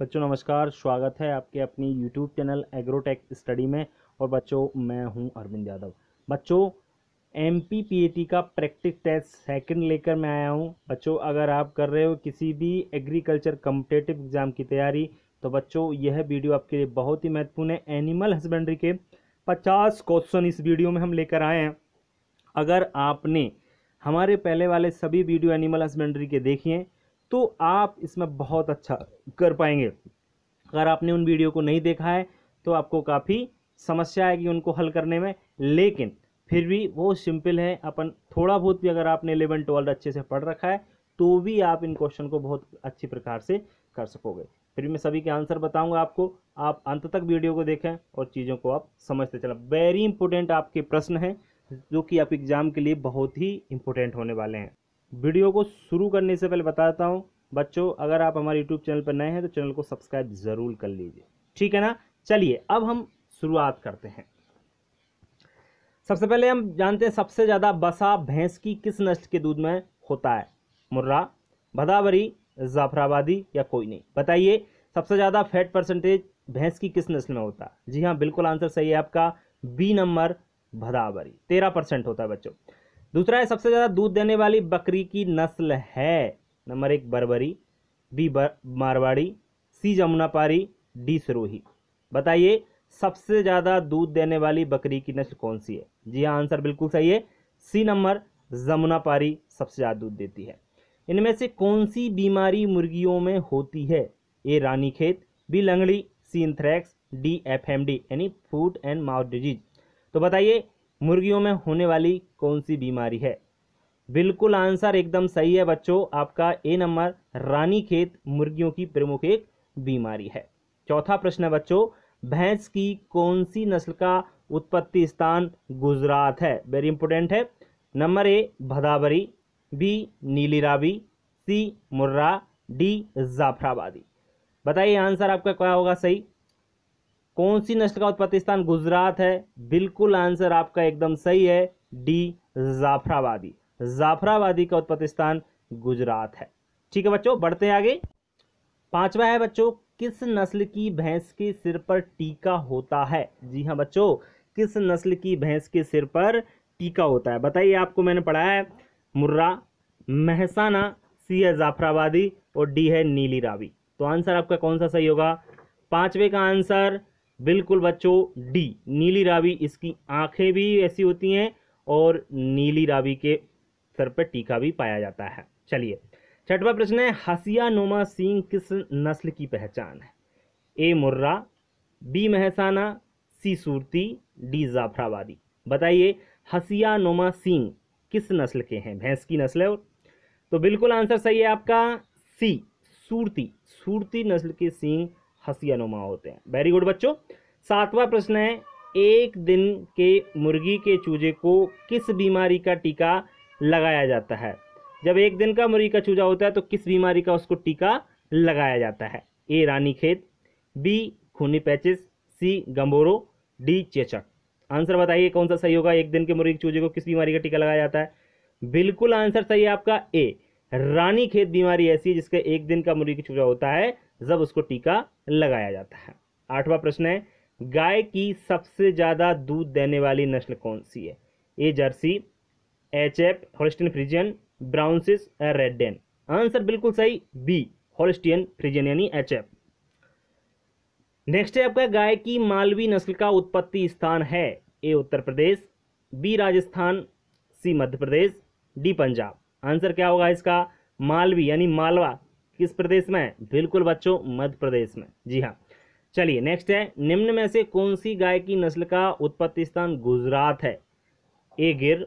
बच्चों नमस्कार स्वागत है आपके अपनी यूट्यूब चैनल एग्रोटेक स्टडी में और बच्चों मैं हूं अरविंद यादव बच्चों एम पी का प्रैक्टिस टेस्ट सेकंड लेकर मैं आया हूं बच्चों अगर आप कर रहे हो किसी भी एग्रीकल्चर कम्पिटेटिव एग्ज़ाम की तैयारी तो बच्चों यह वीडियो आपके लिए बहुत ही महत्वपूर्ण है एनिमल हस्बेंड्री के पचास क्वेश्चन इस वीडियो में हम लेकर आए हैं अगर आपने हमारे पहले वाले सभी वीडियो एनिमल हस्बेंड्री के देखिए तो आप इसमें बहुत अच्छा कर पाएंगे अगर आपने उन वीडियो को नहीं देखा है तो आपको काफ़ी समस्या आएगी उनको हल करने में लेकिन फिर भी वो सिंपल है अपन थोड़ा बहुत भी अगर आपने इलेवन ट्वेल्थ अच्छे से पढ़ रखा है तो भी आप इन क्वेश्चन को बहुत अच्छी प्रकार से कर सकोगे फिर भी मैं सभी के आंसर बताऊंगा आपको आप अंत तक वीडियो को देखें और चीज़ों को आप समझते चलें वेरी इंपॉर्टेंट आपके प्रश्न हैं जो कि आप एग्ज़ाम के लिए बहुत ही इंपॉर्टेंट होने वाले हैं वीडियो को शुरू करने से पहले बताता हूँ बच्चों अगर आप हमारे यूट्यूब चैनल पर नए हैं तो चैनल को सब्सक्राइब ज़रूर कर लीजिए ठीक है ना चलिए अब हम शुरुआत करते हैं सबसे पहले हम जानते हैं सबसे ज़्यादा बसा भैंस की किस नस्ल के दूध में होता है मुर्रा भदावरी जाफराबादी या कोई नहीं बताइए सबसे ज़्यादा फैट परसेंटेज भैंस की किस नस्ल में होता है जी हाँ बिल्कुल आंसर सही है आपका बी नंबर भदावरी तेरह परसेंट होता है बच्चों दूसरा है सबसे ज़्यादा दूध देने वाली बकरी की नस्ल है नंबर एक बरबरी बी बर, मारवाड़ी सी जमुनापारी डी सिरोही बताइए सबसे ज़्यादा दूध देने वाली बकरी की नस्ल कौन सी है जी हाँ आंसर बिल्कुल सही है सी नंबर जमुनापारी सबसे ज़्यादा दूध देती है इनमें से कौन सी बीमारी मुर्गियों में होती है ए रानी खेत बी लंगड़ी C anthrax D F M D यानी फूट एंड माउथ डिजीज तो बताइए मुर्गियों में होने वाली कौन सी बीमारी है बिल्कुल आंसर एकदम सही है बच्चों आपका ए नंबर रानी खेत मुर्गियों की प्रमुख एक बीमारी है चौथा प्रश्न है बच्चों भैंस की कौन सी नस्ल का उत्पत्ति स्थान गुजरात है वेरी इंपॉर्टेंट है number A Bhadawari B Nili Ravi C Murrah D Jafarabadi बताइए आंसर आपका क्या होगा सही कौन सी नस्ल का उत्पत्ति स्थान गुजरात है बिल्कुल आंसर आपका एकदम सही है डी जाफराबादी जाफराबादी का उत्पत्ति स्थान गुजरात है ठीक है बच्चों बढ़ते हैं आगे पांचवा है बच्चों किस नस्ल की भैंस के सिर पर टीका होता है जी हाँ बच्चों किस नस्ल की भैंस के सिर पर टीका होता है बताइए आपको मैंने पढ़ाया है मुर्रा महसाना सी है जाफराबादी और डी है नीली रावी तो आंसर आपका कौन सा सही होगा पांचवे का आंसर बिल्कुल बच्चों डी नीली रावी इसकी आंखें भी ऐसी होती हैं और नीली रावी के सर पर टीका भी पाया जाता है चलिए छठवा प्रश्न है हसिया नोमा सिंह किस नस्ल की पहचान है A Murrah B Mehsana C Surti D Jafarabadi बताइए हसिया नोमा सिंह किस नस्ल के हैं भैंस की नस्ल है और तो बिल्कुल आंसर सही है आपका सी सूरती सूरती नस्ल के सिंह हसी अनुमा होते हैं वेरी गुड बच्चों सातवां प्रश्न है एक दिन के मुर्गी के चूजे को किस बीमारी का टीका लगाया जाता है जब एक दिन का मुर्गी का चूजा होता है तो किस बीमारी का उसको टीका लगाया जाता है ए रानी खेत बी खूनी पैचेस सी गंबोरो डी चेचक आंसर बताइए कौन सा सही होगा एक दिन के मुर्गी के चूजे को किस बीमारी का टीका लगाया जाता है बिल्कुल आंसर सही है आपका ए रानी खेत बीमारी ऐसी है जिसका एक दिन का मुर्गी चूजा होता है जब उसको टीका लगाया जाता है आठवां प्रश्न है गाय की सबसे ज़्यादा दूध देने वाली नस्ल कौन सी है A Jersey H F Holstein Friesian brown swiss red dane answer बिल्कुल सही बी होलिस्टियन फ्रिजियन यानी एच एफ नेक्स्ट है आपका गाय की मालवी नस्ल का उत्पत्ति स्थान है A Uttar Pradesh B Rajasthan C Madhya Pradesh D Punjab answer क्या होगा इसका मालवी यानी मालवा किस प्रदेश में है बिल्कुल बच्चों मध्य प्रदेश में जी हाँ चलिए नेक्स्ट है निम्न में से कौन सी गाय की नस्ल का उत्पत्ति स्थान गुजरात है A Gir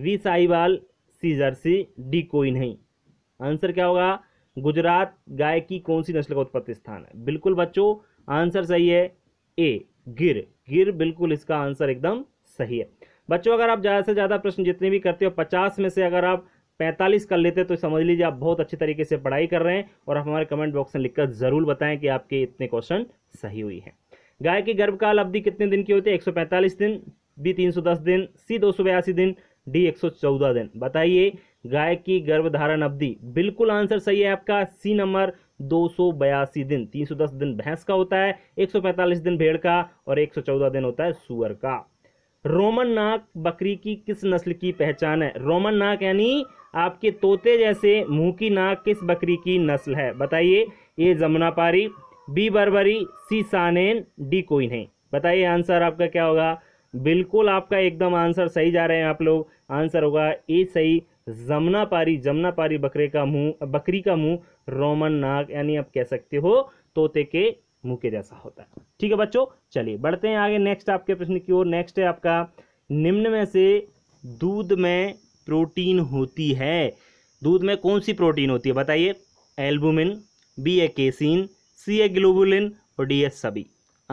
B Sahiwal C Jersey D कोई नहीं आंसर क्या होगा गुजरात गाय की कौन सी नस्ल का उत्पत्ति स्थान है बिल्कुल बच्चों आंसर सही है ए गिर गिर बिल्कुल इसका आंसर एकदम सही है बच्चों अगर आप ज़्यादा से ज़्यादा प्रश्न जितने भी करते हो पचास में से अगर आप पैंतालीस कर लेते तो समझ लीजिए आप बहुत अच्छे तरीके से पढ़ाई कर रहे हैं और आप हमारे कमेंट बॉक्स में लिखकर ज़रूर बताएं कि आपके इतने क्वेश्चन सही हुई है गाय की गर्भकाल अवधि कितने दिन की होती है पैंतालीस दिन बी दस दिन सी दो दिन डी चौदह दिन बताइए गाय की गर्भधारण अवधि बिल्कुल आंसर सही है आपका सी नंबर दो दिन 310 दिन भैंस का होता है 145 दिन भेड़ का और 114 दिन होता है सुअर का रोमन नाक बकरी की किस नस्ल की पहचान है रोमन नाक यानी आपके तोते जैसे मुंह की नाक किस बकरी की नस्ल है बताइए ए जमुनापारी बी बरबरी सी सानेन डी कोइन है बताइए आंसर आपका क्या होगा बिल्कुल आपका एकदम आंसर सही जा रहे हैं आप लोग आंसर होगा ए सही जमुनापारी जमुनापारी बकरे का मुंह बकरी का मुंह रोमन नाक यानी आप कह सकते हो तोते के मुंह के जैसा होता है ठीक है बच्चों चलिए बढ़ते हैं आगे नेक्स्ट आपके प्रश्न की ओर नेक्स्ट है आपका निम्न में से दूध में प्रोटीन होती है दूध में कौन सी प्रोटीन होती है बताइए albumin B A casein C A globulin और डी एस सभी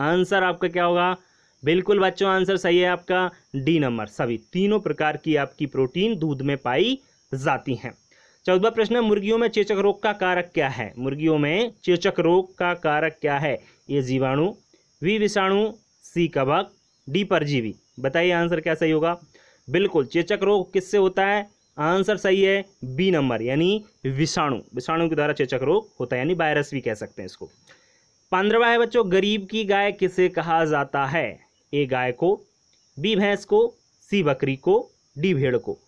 आंसर आपका क्या होगा बिल्कुल बच्चों आंसर सही है आपका डी नंबर सभी तीनों प्रकार की आपकी प्रोटीन दूध में पाई जाती हैं चौदह प्रश्न मुर्गियों में चेचक रोग का कारक क्या है मुर्गियों में चेचक रोग का कारक क्या है ए जीवाणु वी विषाणु सी कवक डी परजीवी बताइए आंसर क्या सही होगा बिल्कुल चेचक रोग किससे होता है आंसर सही है बी नंबर यानी विषाणु विषाणु के द्वारा चेचक रोग होता है यानी वायरस भी कह सकते हैं इसको पंद्रवा है बच्चों गरीब की गाय किसे कहा जाता है ए गाय को बी भैंस को सी बकरी को डी भेड़ को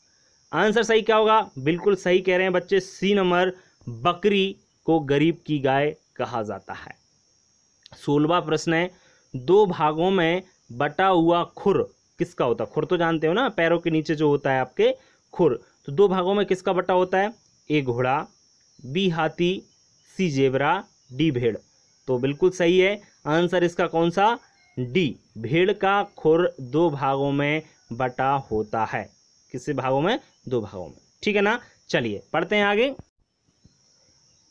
आंसर सही क्या होगा बिल्कुल सही कह रहे हैं बच्चे सी नंबर बकरी को गरीब की गाय कहा जाता है सोलवा प्रश्न है दो भागों में बटा हुआ खुर किसका होता है खुर तो जानते हो ना पैरों के नीचे जो होता है आपके खुर तो दो भागों में किसका बटा होता है ए घोड़ा बी हाथी सी जेबरा डी भेड़ तो बिल्कुल सही है आंसर इसका कौन सा डी भेड़ का खुर दो भागों में बटा होता है किसी भागों में दो भागों में ठीक है ना चलिए पढ़ते हैं आगे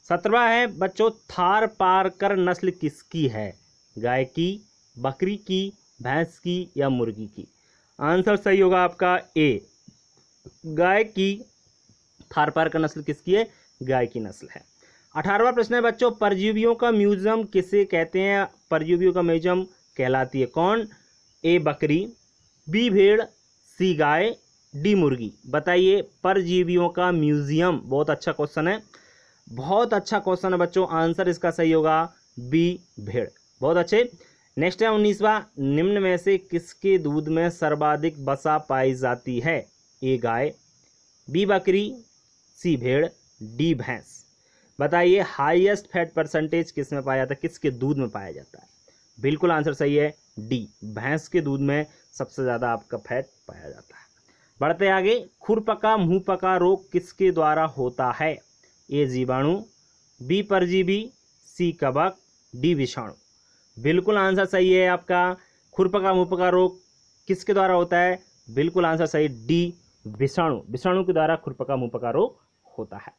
सत्रवा है बच्चों थार पार कर नस्ल किसकी है गाय की बकरी की भैंस की या मुर्गी की आंसर सही होगा आपका ए गाय की थार पार कर नस्ल किसकी है गाय की नस्ल है अठारहवा प्रश्न है बच्चों परजीवियों का म्यूजियम किसे कहते हैं परजीवियों का म्यूजियम कहलाती है कौन ए बकरी बी भेड़ सी गाय डी मुर्गी बताइए परजीवियों का म्यूजियम बहुत अच्छा क्वेश्चन है बहुत अच्छा क्वेश्चन है बच्चों आंसर इसका सही होगा बी भेड़ बहुत अच्छे नेक्स्ट है उन्नीसवा निम्न में से किसके दूध में सर्वाधिक बसा पाई जाती है ए गाय बी बकरी सी भेड़ डी भैंस बताइए हाईएस्ट फैट परसेंटेज किस में पाया जाता है किसके दूध में पाया जाता है बिल्कुल आंसर सही है डी भैंस के दूध में सबसे ज़्यादा आपका फैट पाया जाता है बढ़ते आगे खुरपका मुंहपका रोग किसके द्वारा होता है ए जीवाणु बी परजीवी सी कबक डी विषाणु बिल्कुल आंसर सही है आपका खुरपका मुंहपका रोग किसके द्वारा होता है बिल्कुल आंसर सही डी विषाणु विषाणु के द्वारा खुरपका मुंहपका रोग होता है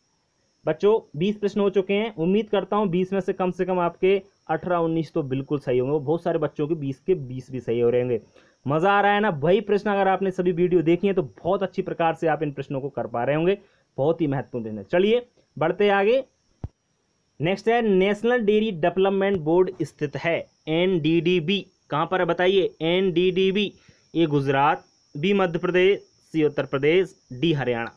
बच्चों बीस प्रश्न हो चुके हैं उम्मीद करता हूँ बीस में से कम से कम आपके अठारह उन्नीस तो बिल्कुल सही होंगे बहुत सारे बच्चों के बीस के बीस भी सही हो रहेंगे मज़ा आ रहा है ना वही प्रश्न अगर आपने सभी वीडियो देखी है तो बहुत अच्छी प्रकार से आप इन प्रश्नों को कर पा रहे होंगे बहुत ही महत्वपूर्ण प्रश्न चलिए बढ़ते आगे नेक्स्ट है नेशनल डेयरी डेवलपमेंट बोर्ड स्थित है एन डी डी बी कहाँ पर है बताइए N D D B A Gujarat B Madhya Pradesh C Uttar Pradesh D Haryana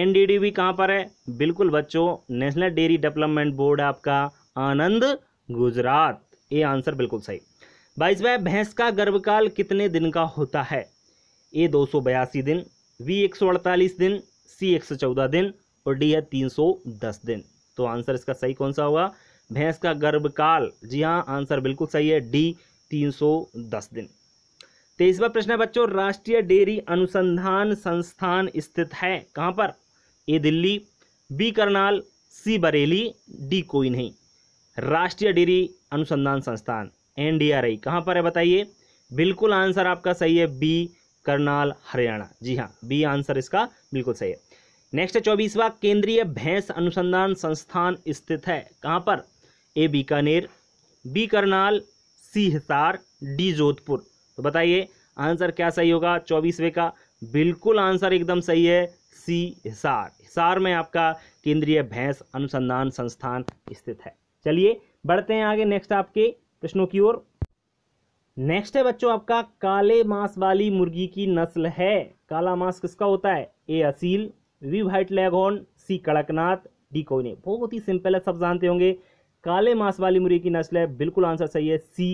N D D B कहाँ पर है बिल्कुल बच्चों नेशनल डेयरी डेवलपमेंट बोर्ड आपका आनंद गुजरात ये आंसर बिल्कुल सही बाईस भाई भैंस का गर्भकाल कितने दिन का होता है ए दो सौ बयासी दिन बी एक सौ अड़तालीस दिन सी एक सौ चौदह दिन और डी है तीन सौ दस दिन तो आंसर इसका सही कौन सा होगा भैंस का गर्भकाल जी हाँ आंसर बिल्कुल सही है डी तीन सौ दस दिन तेईसवा प्रश्न है बच्चों राष्ट्रीय डेयरी अनुसंधान संस्थान स्थित है कहाँ पर A Delhi B Karnal C Bareilly D कोई नहीं राष्ट्रीय डेयरी अनुसंधान संस्थान एन डी आर आई कहाँ पर है बताइए बिल्कुल आंसर आपका सही है बी करनाल हरियाणा जी हाँ बी आंसर इसका बिल्कुल सही है नेक्स्ट है चौबीसवा केंद्रीय भैंस अनुसंधान संस्थान स्थित है कहाँ पर A Bikaner B Karnal C Hisar D Jodhpur तो बताइए आंसर क्या सही होगा चौबीसवें का बिल्कुल आंसर एकदम सही है सी हिसार हिसार में आपका केंद्रीय भैंस अनुसंधान संस्थान स्थित है चलिए बढ़ते हैं आगे नेक्स्ट आपके प्रश्नों की ओर नेक्स्ट है बच्चों आपका काले मांस वाली मुर्गी की नस्ल है काला मांस किसका होता है A Aseel B white leghorn C Kadaknath D कोने बहुत ही सिंपल है सब जानते होंगे काले मांस वाली मुर्गी की नस्ल है बिल्कुल आंसर सही है सी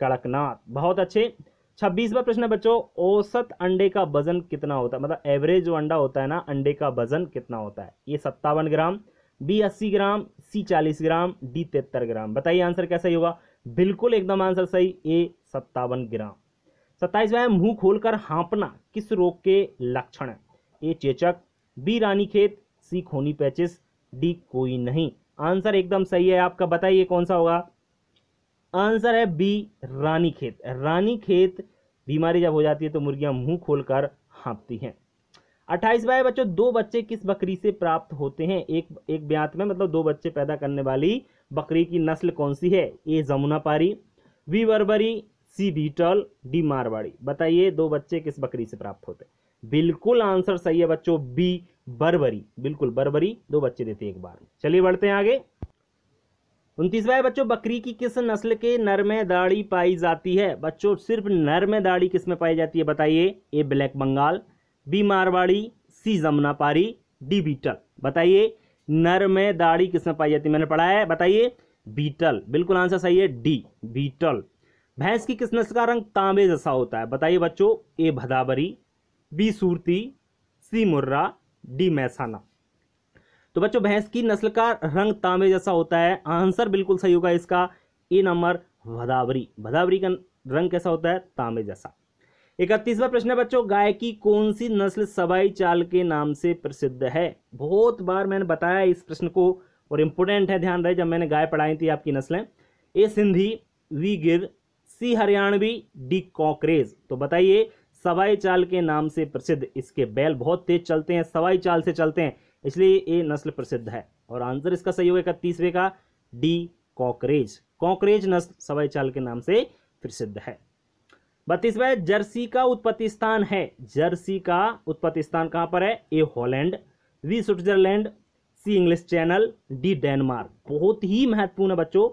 कड़कनाथ बहुत अच्छे छब्बीसवा प्रश्न है बच्चों औसत अंडे का वजन कितना होता है मतलब एवरेज जो अंडा होता है ना अंडे का वजन कितना होता है ये सत्तावन ग्राम बी अस्सी ग्राम सी चालीस ग्राम डी तिहत्तर ग्राम बताइए आंसर कैसा ही होगा बिल्कुल एकदम आंसर सही ए सत्तावन ग्राम सत्ताईसवा है मुंह खोलकर हाँपना किस रोग के लक्षण है ए चेचक बी रानी खेत सी खोनी पैचिस डी कोई नहीं आंसर एकदम सही है आपका बताइए कौन सा होगा आंसर है बी रानी खेत रानी खेत बीमारी जब हो जाती है तो मुर्गियां मुंह खोलकर हाँपती हैं अट्ठाईस बाय बच्चों दो बच्चे किस बकरी से प्राप्त होते हैं एक एक ब्यात में मतलब दो बच्चे पैदा करने वाली बकरी की नस्ल कौन सी है ए जमुनापारी वी बर्बरी सी बीटल डी मारवाड़ी बताइए दो बच्चे किस बकरी से प्राप्त होते हैं बिल्कुल आंसर सही है बच्चों बी बर्बरी बिल्कुल बर्बरी दो बच्चे देते एक बार चलिए बढ़ते हैं आगे उनतीसवा है बच्चों बकरी की किस नस्ल के नर में दाढ़ी पाई जाती है बच्चों सिर्फ नर में दाढ़ी किस में पाई जाती है बताइए A black Bengal B Marwari C Jamunapari D Beetal बताइए नर में दाढ़ी किसमें पाई जाती है मैंने पढ़ा है बताइए बीटल बिल्कुल आंसर सही है डी बीटल भैंस की किस नस्ल का रंग तांबे जैसा होता है बताइए बच्चों A Bhadawari B Surti C Murrah D Mehsana तो बच्चों भैंस की नस्ल का रंग तांबे जैसा होता है आंसर बिल्कुल सही होगा इसका ए नंबर भदावरी भदावरी का रंग कैसा होता है तांबे जैसा इकतीसवा प्रश्न है बच्चों गाय की कौन सी नस्ल सवाई चाल के नाम से प्रसिद्ध है बहुत बार मैंने बताया इस प्रश्न को और इम्पोर्टेंट है ध्यान रहे जब मैंने गाय पढ़ाई थी आपकी नस्लें ए सिंधी वी गिर सी हरियाणवी डी कॉकरेज तो बताइए सवाई चाल के नाम से प्रसिद्ध इसके बैल बहुत तेज चलते हैं सवाई चाल से चलते हैं इसलिए ये नस्ल प्रसिद्ध है और आंसर इसका सही होगा इकतीसवें का डी कॉकरेज कॉकरेज नस्ल सवाई चाल के नाम से प्रसिद्ध है बत्तीसवा जर्सी का उत्पत्ति स्थान है जर्सी का उत्पत्ति स्थान कहां पर है A Holland B Switzerland C English Channel D Denmark बहुत ही महत्वपूर्ण है बच्चों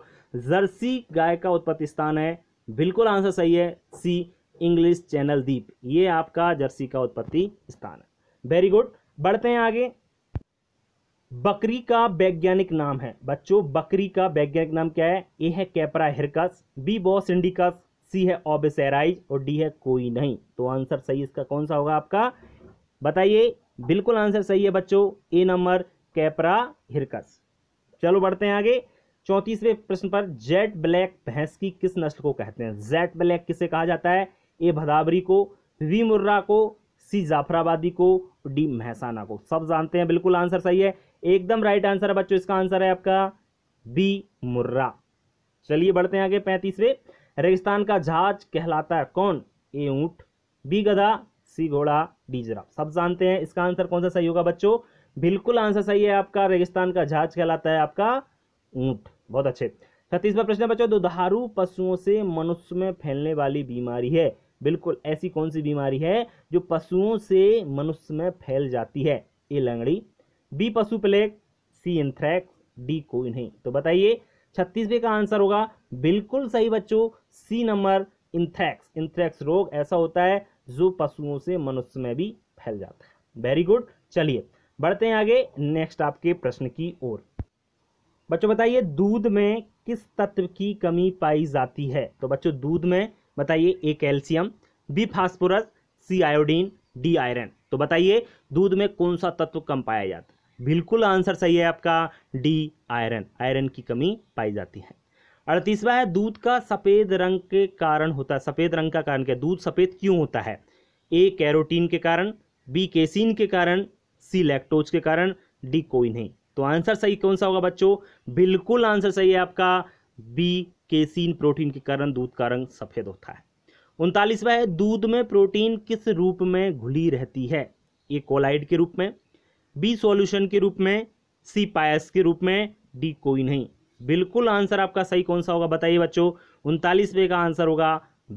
जर्सी गाय का उत्पत्ति स्थान है बिल्कुल आंसर सही है सी इंग्लिश चैनल दीप ये आपका जर्सी का उत्पत्ति स्थान है वेरी गुड बढ़ते हैं आगे बकरी का वैज्ञानिक नाम है बच्चों बकरी का वैज्ञानिक नाम क्या है ए है Capra hircus B Bos indicus C है ऑबेसेराइज और डी है कोई नहीं तो आंसर सही इसका कौन सा होगा आपका बताइए बिल्कुल आंसर सही है बच्चों ए नंबर कैपरा हिरकस चलो बढ़ते हैं आगे चौंतीसवें प्रश्न पर जेट ब्लैक भैंस की किस नस्ल को कहते हैं जेट ब्लैक किसे कहा जाता है ए भदावरी को वी मुर्रा को सी जाफराबादी को डी महसाना को सब जानते हैं बिल्कुल आंसर सही है एकदम राइट आंसर है बच्चों इसका आंसर है आपका बी मुर्रा चलिए बढ़ते हैं आगे पैंतीसवें रेगिस्तान का जहाज कहलाता है कौन ए ऊँट बी गधा सी घोड़ा डी जरा सब जानते हैं इसका आंसर कौन सा सही होगा बच्चों बिल्कुल आंसर सही है आपका रेगिस्तान का जहाज कहलाता है आपका ऊँट बहुत अच्छे छत्तीसवा प्रश्न बच्चों दुधारू पशुओं से मनुष्य में फैलने वाली बीमारी है बिल्कुल ऐसी कौन सी बीमारी है जो पशुओं से मनुष्य में फैल जाती है ए लंगड़ी बी पशु प्लेग सी इंथ्रैक्स डी कोई नहीं तो बताइए छत्तीसवें का आंसर होगा बिल्कुल सही बच्चों सी नंबर इंथ्रैक्स इंथ्रैक्स रोग ऐसा होता है जो पशुओं से मनुष्य में भी फैल जाता है वेरी गुड चलिए बढ़ते हैं आगे नेक्स्ट आपके प्रश्न की ओर बच्चों बताइए दूध में किस तत्व की कमी पाई जाती है तो बच्चों दूध में बताइए A calcium B phosphorus C iodine D iron तो बताइए दूध में कौन सा तत्व कम पाया जाता है बिल्कुल आंसर सही है आपका डी आयरन आयरन की कमी पाई जाती है अड़तीसवा है दूध का सफ़ेद रंग के कारण होता है सफ़ेद रंग का कारण क्या दूध सफ़ेद क्यों होता है ए कैरोटीन के कारण बी केसिन के कारण सी लैक्टोज के कारण डी कोई नहीं तो आंसर सही कौन सा होगा बच्चों बिल्कुल आंसर सही है आपका बी केसिन प्रोटीन के कारण दूध का रंग सफ़ेद होता है उनतालीसवा है दूध में प्रोटीन किस रूप में घुली रहती है ए कोलाइड के रूप में बी सॉल्यूशन के रूप में सी पायस के रूप में डी कोई नहीं बिल्कुल आंसर आपका सही कौन सा होगा बताइए बच्चों उनतालीसवें का आंसर होगा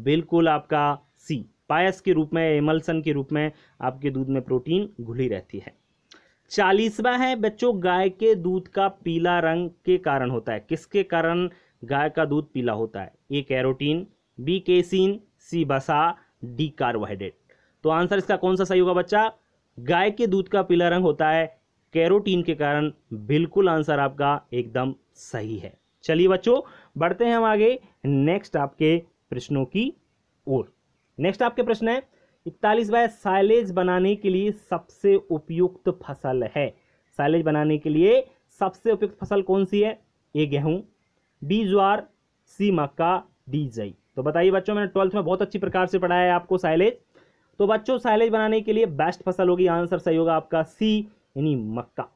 बिल्कुल आपका सी पायस के रूप में एमल्सन के रूप में आपके दूध में प्रोटीन घुली रहती है चालीसवा है बच्चों गाय के दूध का पीला रंग के कारण होता है किसके कारण गाय का दूध पीला होता है A carotene B casein C बसा डी कार्बोहाइड्रेट तो आंसर इसका कौन सा सही होगा बच्चा गाय के दूध का पीला रंग होता है कैरोटीन के कारण बिल्कुल आंसर आपका एकदम सही है चलिए बच्चों बढ़ते हैं हम आगे नेक्स्ट आपके प्रश्नों की ओर नेक्स्ट आपके प्रश्न है इकतालीस बाय साइलेज बनाने के लिए सबसे उपयुक्त फसल है साइलेज बनाने के लिए सबसे उपयुक्त फसल कौन सी है ए गेहूं बी ज्वार सी मक्का डी जई तो बताइए बच्चों मैंने ट्वेल्थ में बहुत अच्छी प्रकार से पढ़ाया है आपको साइलेज तो बच्चों साइलेज बनाने के लिए बेस्ट फसल होगी आंसर सही होगा आपका सी यानी मक्का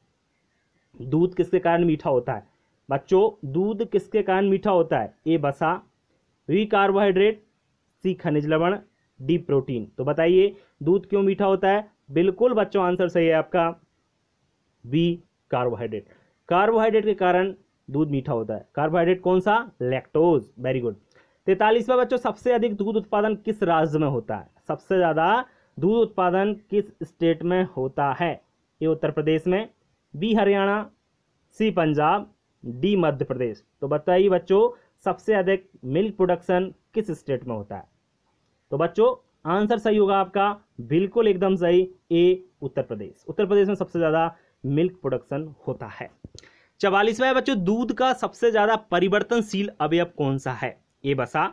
दूध किसके कारण मीठा होता है बच्चों दूध किसके कारण मीठा होता है ए बसा वी कार्बोहाइड्रेट सी खनिज लवण डी प्रोटीन तो बताइए दूध क्यों मीठा होता है बिल्कुल बच्चों आंसर सही है आपका बी कार्बोहाइड्रेट कार्बोहाइड्रेट के कारण दूध मीठा होता है कार्बोहाइड्रेट कौन सा लैक्टोज वेरी गुड तैतालीसवा बच्चों सबसे अधिक दूध उत्पादन किस राज्य में होता है सबसे ज़्यादा दूध उत्पादन किस स्टेट में होता है ए उत्तर प्रदेश में B Haryana C Punjab D Madhya Pradesh तो बताइए बच्चों सबसे अधिक मिल्क प्रोडक्शन किस स्टेट में होता है तो बच्चों आंसर सही होगा आपका बिल्कुल एकदम सही ए उत्तर प्रदेश उत्तर प्रदेश में सबसे ज़्यादा मिल्क प्रोडक्शन होता है चवालीसवा बच्चों दूध का सबसे ज़्यादा परिवर्तनशील अवयव कौन सा है ए बसा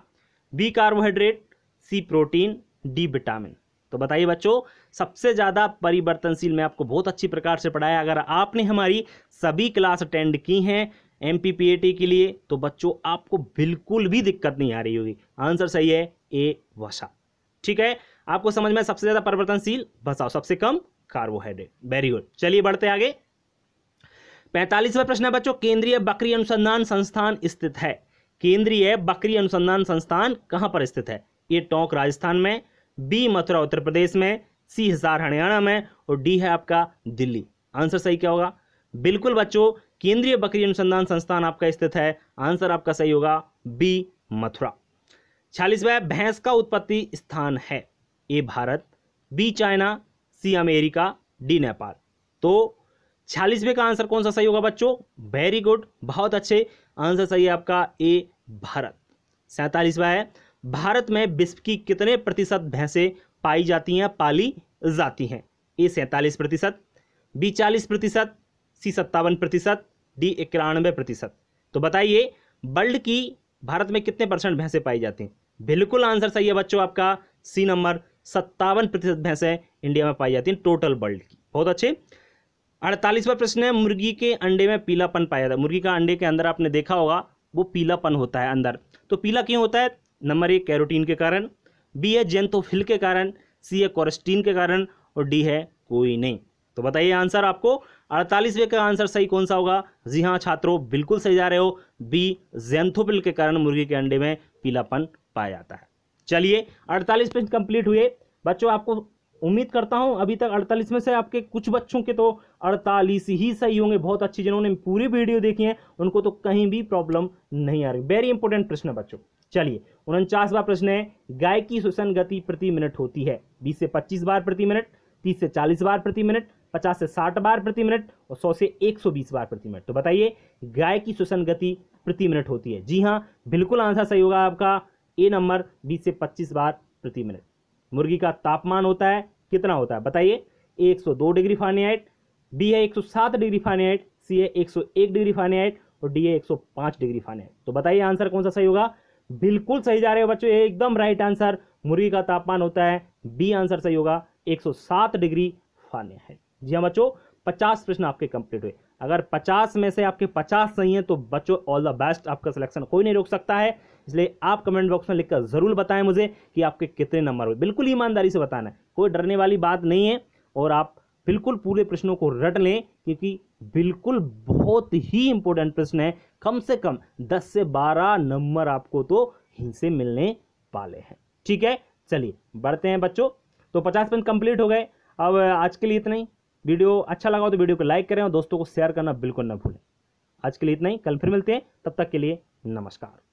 B carbohydrate C protein D vitamin तो बताइए बच्चों सबसे ज़्यादा परिवर्तनशील मैं आपको बहुत अच्छी प्रकार से पढ़ाया अगर आपने हमारी सभी क्लास अटेंड की हैं एम पी पी के लिए तो बच्चों आपको बिल्कुल भी दिक्कत नहीं आ रही होगी आंसर सही है ए वसा ठीक है आपको समझ में सबसे ज़्यादा परिवर्तनशील बसाओ सबसे कम कार्बोहाइड्रेट वेरी गुड चलिए बढ़ते आगे पैंतालीसवा प्रश्न है बच्चों केंद्रीय बकरी अनुसंधान संस्थान स्थित है केंद्रीय बकरी अनुसंधान संस्थान कहां पर स्थित है ये टोंक राजस्थान में बी मथुरा उत्तर प्रदेश में सी हिसार हरियाणा में और डी है आपका दिल्ली आंसर सही क्या होगा बिल्कुल बच्चों केंद्रीय बकरी अनुसंधान संस्थान आपका स्थित है आंसर आपका सही होगा बी मथुरा छियालीसवा भैंस का उत्पत्ति स्थान है A Bharat B China C America D Nepal तो छियालीसवें का आंसर कौन सा सही होगा बच्चों वेरी गुड बहुत अच्छे आंसर सही है आपका ए भारत सैंतालीसवा है भारत में विश्व की कितने प्रतिशत भैंसें पाई जाती हैं पाली जाती हैं ए सैंतालीस प्रतिशत बी चालीस प्रतिशत सी सत्तावन प्रतिशत डी इक्यानवे प्रतिशत तो बताइए वर्ल्ड की भारत में कितने परसेंट भैंसें पाई जाती हैं बिल्कुल आंसर सही है बच्चों आपका सी नंबर सत्तावन प्रतिशत भैंसें इंडिया में पाई जाती हैं टोटल वर्ल्ड की बहुत अच्छे अड़तालीसवा प्रश्न है मुर्गी के अंडे में पीलापन पाया जाता है मुर्गी का अंडे के अंदर आपने देखा होगा वो पीलापन होता है अंदर तो पीला क्यों होता है नंबर ए कैरोटीन के कारण बी है जेंथोफिल के कारण सी है कोरेस्टीन के कारण और डी है कोई नहीं तो बताइए आंसर आपको अड़तालीसवें का आंसर सही कौन सा होगा जी हाँ छात्रों बिल्कुल सही जा रहे हो बी जेंथोफिल के कारण मुर्गी के अंडे में पीलापन पाया जाता है चलिए अड़तालीस पेज कंप्लीट हुए बच्चों आपको उम्मीद करता हूं अभी तक 48 में से आपके कुछ बच्चों के तो 48 ही सही होंगे बहुत अच्छी जिन्होंने पूरी वीडियो देखी है उनको तो कहीं भी प्रॉब्लम नहीं आ रही वेरी इंपॉर्टेंट प्रश्न है बच्चों चलिए बार प्रश्न है गाय की श्वसन गति प्रति मिनट होती है बीस से पच्चीस बार प्रति मिनट तीस से चालीस बार प्रति मिनट पचास से साठ बार प्रति मिनट और सौ से एक सौ बीस बार प्रति मिनट तो बताइए गाय की श्वसन गति प्रति मिनट होती है जी हाँ बिल्कुल आंसर सही होगा आपका ए नंबर बीस से पच्चीस बार प्रति मिनट मुर्गी का तापमान होता है कितना होता है बताइए ए एक सौ दो डिग्री फारेनहाइट बी है एक सौ सात डिग्री फाइनेट सी है एक सौ एक डिग्री फारेनहाइट और डी है एक सौ पाँच डिग्री फारेनहाइट तो बताइए आंसर कौन सा सही होगा बिल्कुल सही जा रहे हो बच्चों एकदम राइट आंसर मुर्गी का तापमान होता है बी आंसर सही होगा 107 डिग्री है जी हाँ बच्चों 50 प्रश्न आपके कंप्लीट हुए अगर 50 में से आपके 50 सही हैं तो बच्चों ऑल द बेस्ट आपका सिलेक्शन कोई नहीं रोक सकता है इसलिए आप कमेंट बॉक्स में लिखकर ज़रूर बताएं मुझे कि आपके कितने नंबर हुए बिल्कुल ईमानदारी से बताना है कोई डरने वाली बात नहीं है और आप बिल्कुल पूरे प्रश्नों को रट लें क्योंकि बिल्कुल बहुत ही इंपॉर्टेंट प्रश्न है कम से कम 10 से 12 नंबर आपको तो इनसे मिलने वाले हैं ठीक है चलिए बढ़ते हैं बच्चों तो 50 पेन कंप्लीट हो गए अब आज के लिए इतना ही वीडियो अच्छा लगा हो तो वीडियो को लाइक करें और दोस्तों को शेयर करना बिल्कुल ना भूलें आज के लिए इतना ही कल फिर मिलते हैं तब तक के लिए नमस्कार